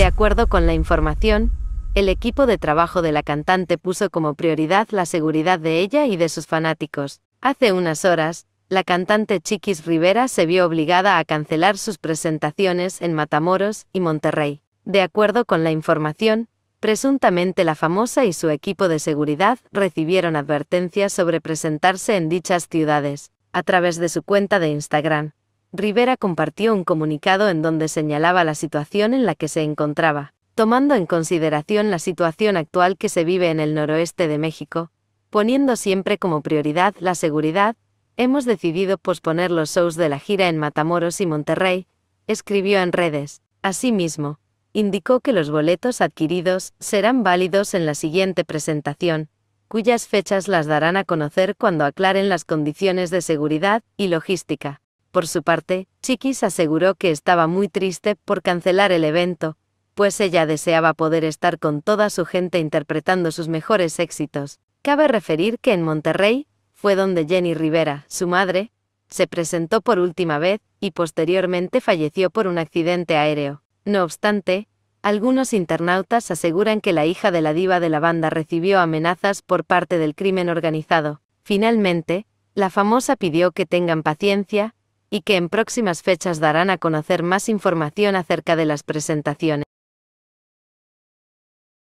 De acuerdo con la información, el equipo de trabajo de la cantante puso como prioridad la seguridad de ella y de sus fanáticos. Hace unas horas, la cantante Chiquis Rivera se vio obligada a cancelar sus presentaciones en Matamoros y Monterrey. De acuerdo con la información, presuntamente la famosa y su equipo de seguridad recibieron advertencias sobre presentarse en dichas ciudades, a través de su cuenta de Instagram. Rivera compartió un comunicado en donde señalaba la situación en la que se encontraba, tomando en consideración la situación actual que se vive en el noroeste de México, poniendo siempre como prioridad la seguridad, hemos decidido posponer los shows de la gira en Matamoros y Monterrey, escribió en redes. Asimismo, indicó que los boletos adquiridos serán válidos en la siguiente presentación, cuyas fechas las darán a conocer cuando aclaren las condiciones de seguridad y logística. Por su parte, Chiquis aseguró que estaba muy triste por cancelar el evento, pues ella deseaba poder estar con toda su gente interpretando sus mejores éxitos. Cabe referir que en Monterrey, fue donde Jenny Rivera, su madre, se presentó por última vez y posteriormente falleció por un accidente aéreo. No obstante, algunos internautas aseguran que la hija de la diva de la banda recibió amenazas por parte del crimen organizado. Finalmente, la famosa pidió que tengan paciencia, y que en próximas fechas darán a conocer más información acerca de las presentaciones.